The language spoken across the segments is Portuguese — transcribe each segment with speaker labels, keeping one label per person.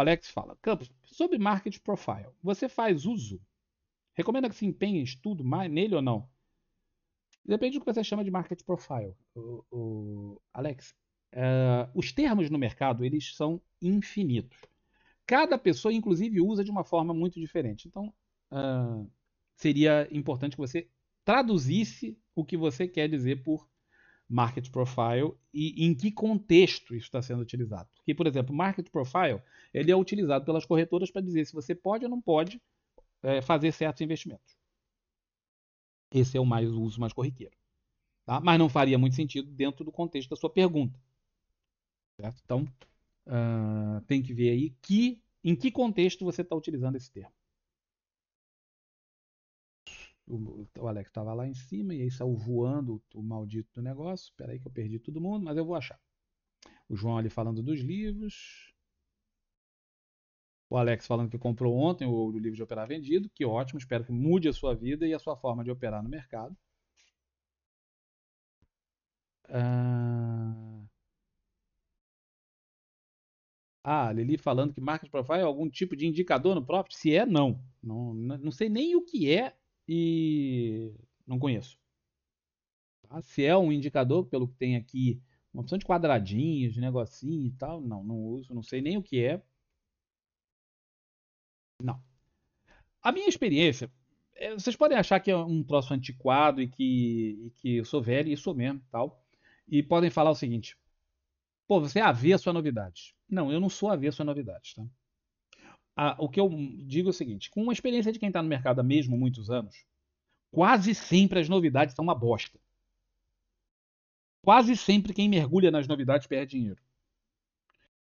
Speaker 1: Alex fala: Campos, sobre Market Profile, você faz uso? Recomenda que se empenhe em estudo mais nele ou não? Depende do que você chama de Market Profile, o, o Alex. Uh, os termos no mercado eles são infinitos. Cada pessoa, inclusive, usa de uma forma muito diferente. Então, uh, seria importante que você traduzisse o que você quer dizer por market profile e em que contexto isso está sendo utilizado. Porque, por exemplo, market profile ele é utilizado pelas corretoras para dizer se você pode ou não pode é, fazer certos investimentos. Esse é o mais o uso mais corriqueiro. Tá? Mas não faria muito sentido dentro do contexto da sua pergunta. Certo? Então, uh, tem que ver aí que, em que contexto você está utilizando esse termo. O, o Alex estava lá em cima e aí saiu voando o maldito do negócio. Espera aí que eu perdi todo mundo, mas eu vou achar. O João ali falando dos livros. O Alex falando que comprou ontem o, o livro de operar vendido. Que ótimo, espero que mude a sua vida e a sua forma de operar no mercado. Ah, ah Lili falando que market profile é algum tipo de indicador no próprio. Se é, não. Não, não sei nem o que é e não conheço. Tá? Se é um indicador, pelo que tem aqui, uma opção de quadradinhos, de negocinho e tal, não, não uso, não sei nem o que é. Não. A minha experiência, é, vocês podem achar que é um troço antiquado e que, e que eu sou velho, e sou mesmo, tal. E podem falar o seguinte: pô, você é ver a novidades. Não, eu não sou ver a novidades, tá? a, o que eu digo é o seguinte: com uma experiência de quem está no mercado há mesmo muitos anos, quase sempre as novidades são uma bosta. Quase sempre quem mergulha nas novidades perde dinheiro.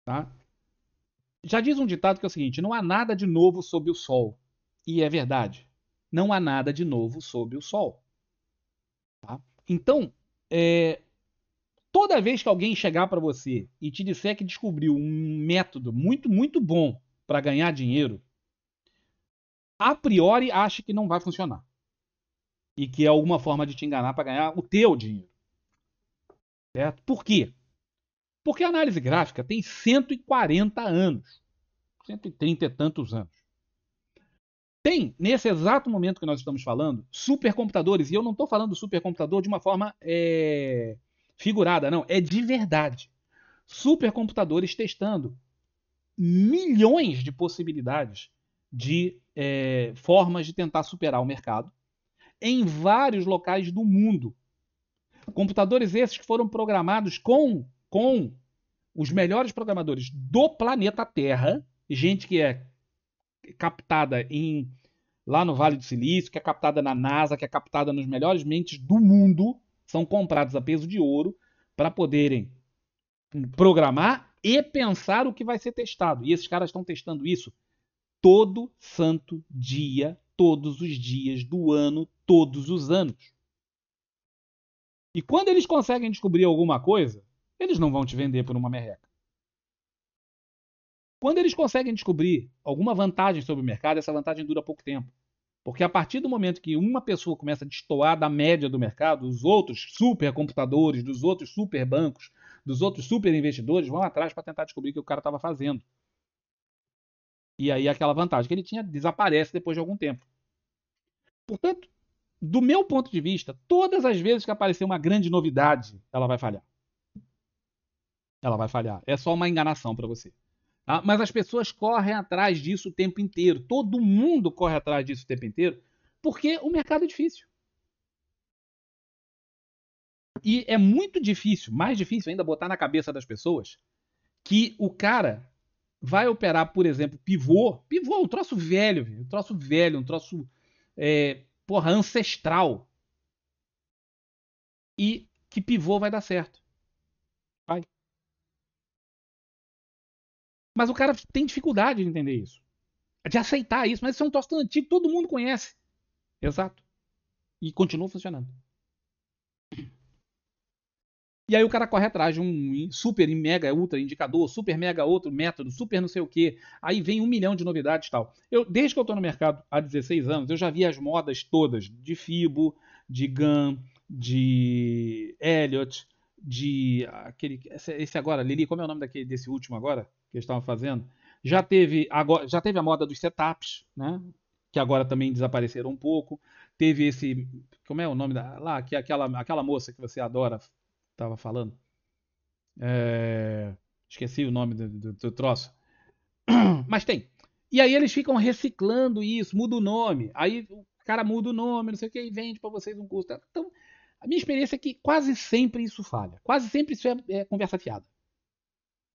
Speaker 1: Tá? Já diz um ditado que é o seguinte: não há nada de novo sob o sol. E é verdade. Não há nada de novo sob o sol. Tá? Então, é, toda vez que alguém chegar para você e te disser que descobriu um método muito, muito bom para ganhar dinheiro, a priori acha que não vai funcionar. E que é alguma forma de te enganar para ganhar o teu dinheiro. Certo? Por quê? Porque a análise gráfica tem 140 anos. 130 e tantos anos. Tem, nesse exato momento que nós estamos falando, supercomputadores, e eu não estou falando supercomputador de uma forma é, figurada, não, é de verdade. Supercomputadores testando milhões de possibilidades de é, formas de tentar superar o mercado em vários locais do mundo. Computadores esses que foram programados com, com os melhores programadores do planeta Terra, gente que é captada em lá no Vale do Silício, que é captada na NASA, que é captada nos melhores mentes do mundo, são comprados a peso de ouro para poderem programar e pensar o que vai ser testado. E esses caras estão testando isso todo santo dia, todos os dias do ano, todos os anos. E quando eles conseguem descobrir alguma coisa, eles não vão te vender por uma merreca. Quando eles conseguem descobrir alguma vantagem sobre o mercado, essa vantagem dura pouco tempo. Porque a partir do momento que uma pessoa começa a destoar da média do mercado, os outros supercomputadores, dos outros superbancos, dos outros super investidores vão atrás para tentar descobrir o que o cara estava fazendo. E aí aquela vantagem que ele tinha desaparece depois de algum tempo. Portanto, do meu ponto de vista, todas as vezes que aparecer uma grande novidade, ela vai falhar. Ela vai falhar. É só uma enganação para você. Tá? Mas as pessoas correm atrás disso o tempo inteiro. Todo mundo corre atrás disso o tempo inteiro, porque o mercado é difícil. E é muito difícil, mais difícil ainda, botar na cabeça das pessoas que o cara vai operar, por exemplo, pivô. Pivô, é um troço velho, um troço velho, um troço, é, porra, ancestral. E que pivô vai dar certo. Vai. Mas o cara tem dificuldade de entender isso. De aceitar isso. Mas isso é um troço tão antigo, todo mundo conhece. Exato. E continua funcionando. E aí o cara corre atrás de um super mega ultra indicador, super mega outro método, super não sei o que. Aí vem um milhão de novidades e tal. Eu, desde que eu estou no mercado há 16 anos, eu já vi as modas todas de Fibo, de GAN, de Elliot, de aquele esse agora, Lili, como é o nome daquele desse último agora que eles estavam fazendo? Já teve agora, já teve a moda dos setups, né? Que agora também desapareceram um pouco. Teve esse, como é o nome da lá, que é aquela aquela moça que você adora estava falando. É... Esqueci o nome do, do, do troço. Mas tem. E aí eles ficam reciclando isso, muda o nome. Aí o cara muda o nome, não sei o que, e vende para vocês um curso. Então, a minha experiência é que quase sempre isso falha. Quase sempre isso é, é conversa fiada.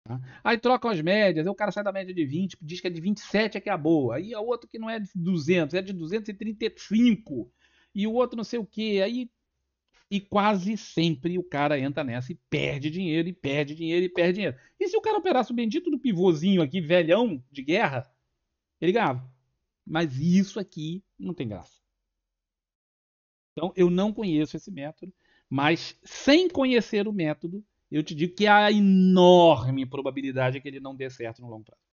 Speaker 1: Tá? Aí trocam as médias, aí o cara sai da média de 20, diz que é de 27 é que é a boa. Aí a é outro que não é de 200, é de 235. E o outro não sei o que. Aí e quase sempre o cara entra nessa e perde dinheiro, e perde dinheiro, e perde dinheiro. E se o cara operasse o bendito do pivôzinho aqui, velhão de guerra, ele ganhava. Mas isso aqui não tem graça. Então eu não conheço esse método, mas sem conhecer o método, eu te digo que há enorme probabilidade que ele não dê certo no longo prazo.